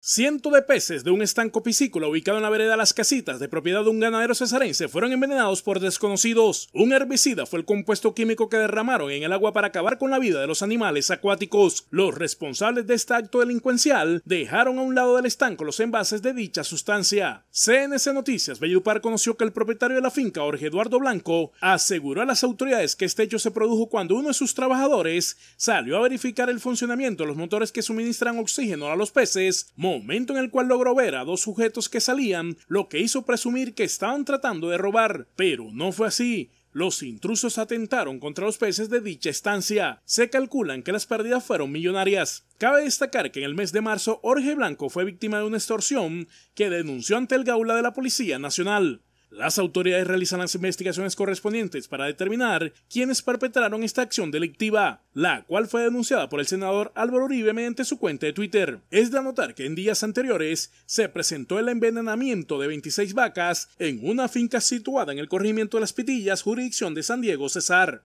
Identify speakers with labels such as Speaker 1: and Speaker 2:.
Speaker 1: Cientos de peces de un estanco piscícola ubicado en la vereda Las Casitas, de propiedad de un ganadero cesarense, fueron envenenados por desconocidos. Un herbicida fue el compuesto químico que derramaron en el agua para acabar con la vida de los animales acuáticos. Los responsables de este acto delincuencial dejaron a un lado del estanco los envases de dicha sustancia. CNC Noticias Bellupar conoció que el propietario de la finca, Jorge Eduardo Blanco, aseguró a las autoridades que este hecho se produjo cuando uno de sus trabajadores salió a verificar el funcionamiento de los motores que suministran oxígeno a los peces momento en el cual logró ver a dos sujetos que salían, lo que hizo presumir que estaban tratando de robar, pero no fue así. Los intrusos atentaron contra los peces de dicha estancia. Se calculan que las pérdidas fueron millonarias. Cabe destacar que en el mes de marzo Jorge Blanco fue víctima de una extorsión que denunció ante el Gaula de la Policía Nacional. Las autoridades realizan las investigaciones correspondientes para determinar quiénes perpetraron esta acción delictiva, la cual fue denunciada por el senador Álvaro Uribe mediante su cuenta de Twitter. Es de anotar que en días anteriores se presentó el envenenamiento de 26 vacas en una finca situada en el corregimiento de Las Pitillas, jurisdicción de San Diego, Cesar.